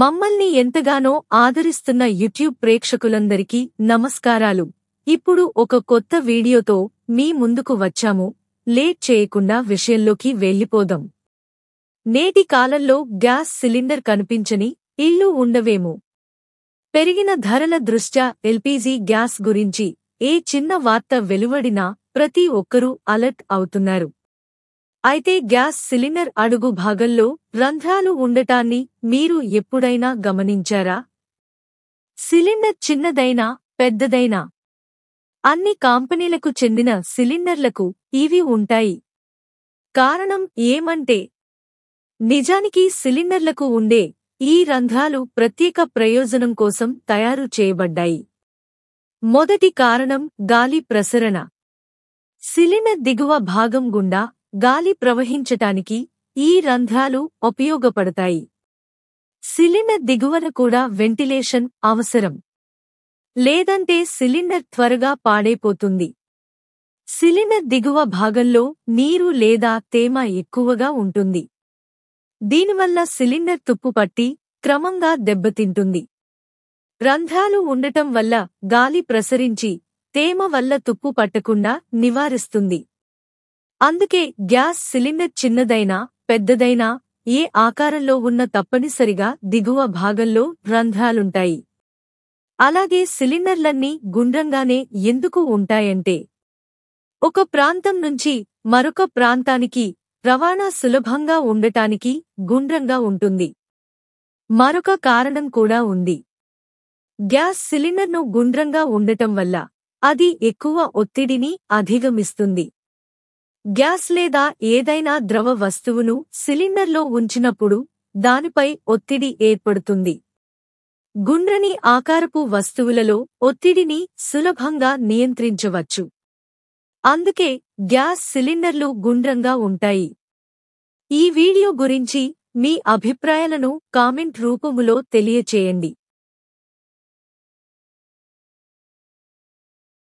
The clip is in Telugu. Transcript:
మమ్మల్ని ఎంతగానో ఆదరిస్తున్న యూట్యూబ్ ప్రేక్షకులందరికీ నమస్కారాలు ఇప్పుడు ఒక కొత్త వీడియోతో మీ ముందుకు వచ్చాము లేట్ చేయకుండా విషయంలోకి వెళ్ళిపోదాం నేటి కాలంలో గ్యాస్ సిలిండర్ కనిపించని ఇల్లు ఉండవేమో పెరిగిన ధరల దృష్ట్యా ఎల్పీజీ గ్యాస్ గురించి ఏ చిన్న వార్త వెలువడినా ప్రతి ఒక్కరూ అలర్ట్ అవుతున్నారు అయితే గ్యాస్ సిలిండర్ అడుగు భాగంలో రంధ్రాలు ఉండటాన్ని మీరు ఎప్పుడైనా గమనించారా సిలిండర్ చిన్నదైనా పెద్దదైనా అన్ని కంపెనీలకు చెందిన సిలిండర్లకు ఇవి ఉంటాయి కారణం ఏమంటే నిజానికి సిలిండర్లకు ఉండే ఈ రంధ్రాలు ప్రత్యేక ప్రయోజనం కోసం తయారు చేయబడ్డాయి మొదటి కారణం గాలి ప్రసరణ సిలిండర్ దిగువ భాగం గుండా గాలి ప్రవహించటానికి ఈ రంధ్రాలు ఉపయోగపడతాయి సిలిండర్ దిగువన కూడా వెంటిలేషన్ అవసరం లేదంటే సిలిండర్ త్వరగా పాడైపోతుంది సిలిండర్ దిగువ భాగంలో నీరు లేదా తేమ ఎక్కువగా ఉంటుంది దీనివల్ల సిలిండర్ తుప్పుపట్టి క్రమంగా దెబ్బతింటుంది రంధ్రాలు ఉండటం వల్ల గాలి ప్రసరించి తేమ వల్ల తుప్పు పట్టకుండా నివారిస్తుంది అందుకే గ్యాస్ సిలిండర్ చిన్నదైనా పెద్దదైనా ఏ ఆకారంలో ఉన్న తప్పనిసరిగా దిగువ భాగంలో రంధ్రాలుంటాయి అలాగే సిలిండర్లన్నీ గుండ్రంగానే ఎందుకు ఉంటాయంటే ఒక ప్రాంతం నుంచి మరొక ప్రాంతానికి రవాణా సులభంగా ఉండటానికి గుండ్రంగా ఉంటుంది మరొక కారణం కూడా ఉంది గ్యాస్ సిలిండర్ను గుండ్రంగా ఉండటం వల్ల అది ఎక్కువ ఒత్తిడిని అధిగమిస్తుంది గ్యాస్ లేదా ఏదైనా ద్రవ వస్తువును సిలిండర్లో ఉంచినప్పుడు దానిపై ఒత్తిడి ఏర్పడుతుంది గుండ్రని ఆకారపు వస్తువులలో ఒత్తిడిని సులభంగా నియంత్రించవచ్చు అందుకే గ్యాస్ సిలిండర్లు గుండ్రంగా ఉంటాయి ఈ వీడియో గురించి మీ అభిప్రాయాలను కామెంట్ రూపములో తెలియచేయండి